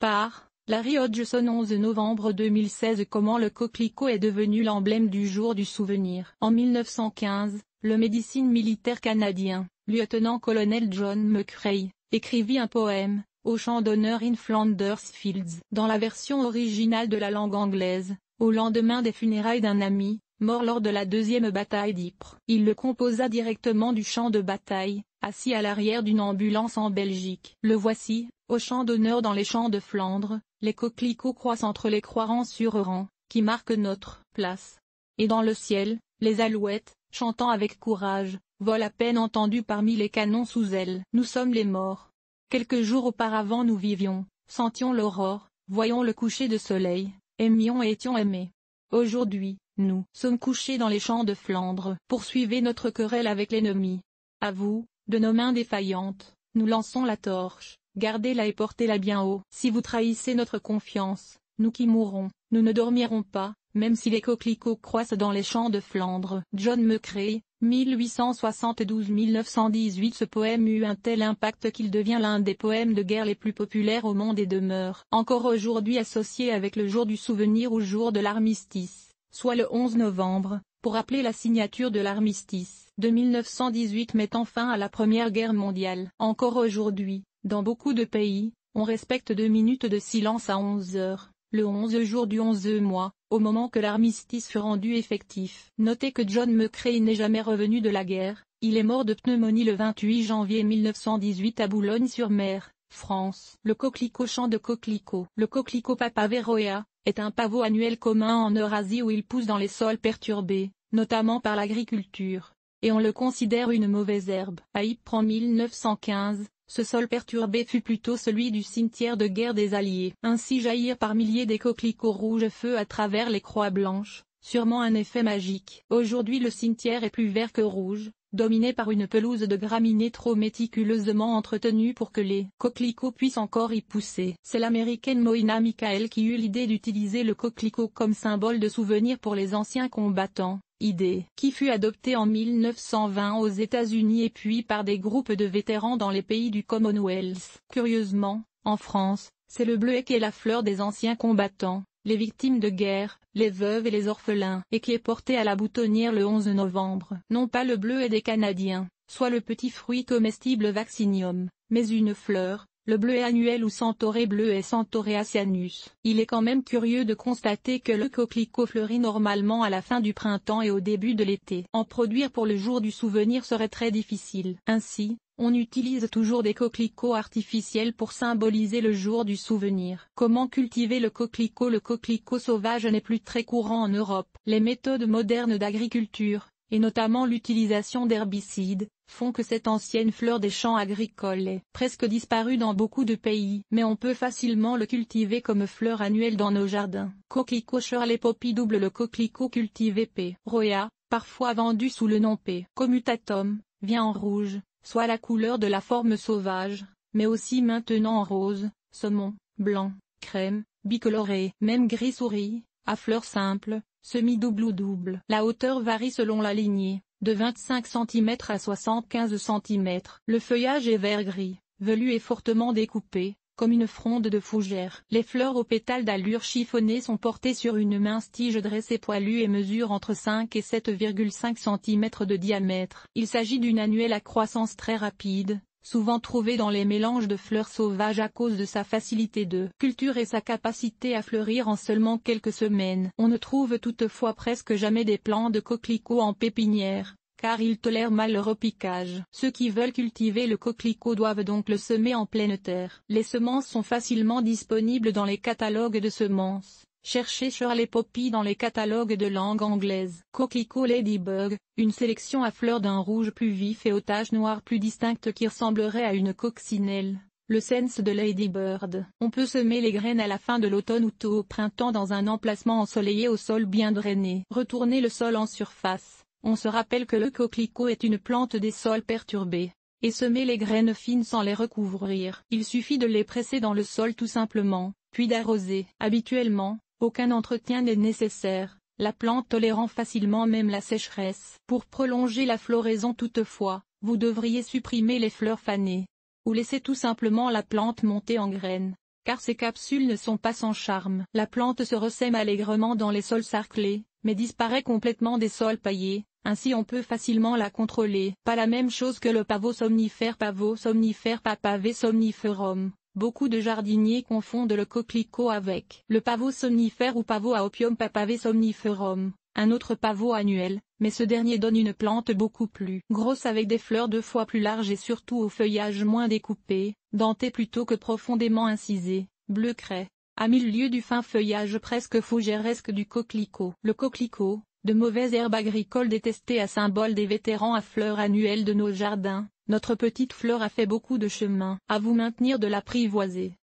Par Larry Hodgson 11 novembre 2016 Comment le coquelicot est devenu l'emblème du jour du souvenir. En 1915, le médecine militaire canadien, lieutenant-colonel John McRae, écrivit un poème, au champ d'honneur in Flanders Fields. Dans la version originale de la langue anglaise, au lendemain des funérailles d'un ami, mort lors de la deuxième bataille d'Ypres. Il le composa directement du champ de bataille, assis à l'arrière d'une ambulance en Belgique. Le voici, au champ d'honneur dans les champs de Flandre, les coquelicots croissent entre les croirants sur rang, qui marquent notre place. Et dans le ciel, les alouettes, chantant avec courage, volent à peine entendus parmi les canons sous elles. Nous sommes les morts. Quelques jours auparavant nous vivions, sentions l'aurore, voyons le coucher de soleil, aimions et étions aimés. Aujourd'hui, nous sommes couchés dans les champs de Flandre. Poursuivez notre querelle avec l'ennemi. À vous, de nos mains défaillantes, nous lançons la torche Gardez-la et portez-la bien haut. Si vous trahissez notre confiance, nous qui mourrons, nous ne dormirons pas, même si les coquelicots croissent dans les champs de Flandre. John McCrae, 1872-1918 Ce poème eut un tel impact qu'il devient l'un des poèmes de guerre les plus populaires au monde et demeure encore aujourd'hui associé avec le jour du souvenir ou jour de l'armistice, soit le 11 novembre, pour rappeler la signature de l'armistice de 1918 mettant fin à la Première Guerre mondiale. Encore aujourd'hui, dans beaucoup de pays, on respecte deux minutes de silence à 11 heures, le 11 jour du 11 mois, au moment que l'armistice fut rendu effectif. Notez que John McCrae n'est jamais revenu de la guerre, il est mort de pneumonie le 28 janvier 1918 à Boulogne-sur-Mer, France. Le coquelicot champ de coquelicot. Le coquelicot papaveroea est un pavot annuel commun en Eurasie où il pousse dans les sols perturbés, notamment par l'agriculture, et on le considère une mauvaise herbe. Aïp prend 1915, ce sol perturbé fut plutôt celui du cimetière de guerre des Alliés. Ainsi jaillirent par milliers des coquelicots rouges feu à travers les croix blanches, sûrement un effet magique. Aujourd'hui le cimetière est plus vert que rouge, dominé par une pelouse de graminées trop méticuleusement entretenue pour que les coquelicots puissent encore y pousser. C'est l'américaine Moïna Michael qui eut l'idée d'utiliser le coquelicot comme symbole de souvenir pour les anciens combattants, idée qui fut adoptée en 1920 aux États-Unis et puis par des groupes de vétérans dans les pays du Commonwealth. Curieusement, en France, c'est le bleuet qui est la fleur des anciens combattants, les victimes de guerre, les veuves et les orphelins, et qui est porté à la boutonnière le 11 novembre. Non pas le bleuet des Canadiens, soit le petit fruit comestible vaccinium, mais une fleur, le bleu annuel ou centauré bleu et centauré asianus. Il est quand même curieux de constater que le coquelicot fleurit normalement à la fin du printemps et au début de l'été. En produire pour le jour du souvenir serait très difficile. Ainsi, on utilise toujours des coquelicots artificiels pour symboliser le jour du souvenir. Comment cultiver le coquelicot Le coquelicot sauvage n'est plus très courant en Europe. Les méthodes modernes d'agriculture, et notamment l'utilisation d'herbicides, font que cette ancienne fleur des champs agricoles est presque disparue dans beaucoup de pays, mais on peut facilement le cultiver comme fleur annuelle dans nos jardins. Coquelicot les poppy double le coquelicot cultivé P. Roya, parfois vendu sous le nom P. commutatum, vient en rouge, soit la couleur de la forme sauvage, mais aussi maintenant en rose, saumon, blanc, crème, bicoloré, même gris-souris, à fleurs simples, Semi-double ou double. La hauteur varie selon la lignée, de 25 cm à 75 cm. Le feuillage est vert-gris, velu et fortement découpé, comme une fronde de fougère. Les fleurs aux pétales d'allure chiffonnée sont portées sur une mince tige dressée poilue et mesurent entre 5 et 7,5 cm de diamètre. Il s'agit d'une annuelle à croissance très rapide, souvent trouvé dans les mélanges de fleurs sauvages à cause de sa facilité de culture et sa capacité à fleurir en seulement quelques semaines. On ne trouve toutefois presque jamais des plants de coquelicot en pépinière, car ils tolèrent mal le repiquage. Ceux qui veulent cultiver le coquelicot doivent donc le semer en pleine terre. Les semences sont facilement disponibles dans les catalogues de semences. Cherchez les Poppy dans les catalogues de langue anglaise. Coquelicot Ladybug, une sélection à fleurs d'un rouge plus vif et aux taches noires plus distinctes qui ressemblerait à une coccinelle. Le sense de Ladybird. On peut semer les graines à la fin de l'automne ou tôt au printemps dans un emplacement ensoleillé au sol bien drainé. Retournez le sol en surface. On se rappelle que le coquelicot est une plante des sols perturbés et semer les graines fines sans les recouvrir. Il suffit de les presser dans le sol tout simplement, puis d'arroser. Habituellement, aucun entretien n'est nécessaire, la plante tolérant facilement même la sécheresse. Pour prolonger la floraison toutefois, vous devriez supprimer les fleurs fanées. Ou laisser tout simplement la plante monter en graines, car ces capsules ne sont pas sans charme. La plante se ressème allègrement dans les sols sarclés, mais disparaît complètement des sols paillés, ainsi on peut facilement la contrôler. Pas la même chose que le pavot somnifère pavot somnifère papavé somniferum. Beaucoup de jardiniers confondent le coquelicot avec le pavot somnifère ou pavot à opium papave somniferum, un autre pavot annuel, mais ce dernier donne une plante beaucoup plus grosse avec des fleurs deux fois plus larges et surtout au feuillage moins découpé, denté plutôt que profondément incisé, bleu craie, à mille lieues du fin feuillage presque fougèresque du coquelicot. Le coquelicot, de mauvaise herbe agricole détestée à symbole des vétérans à fleurs annuelles de nos jardins, notre petite fleur a fait beaucoup de chemin. À vous maintenir de l'apprivoiser.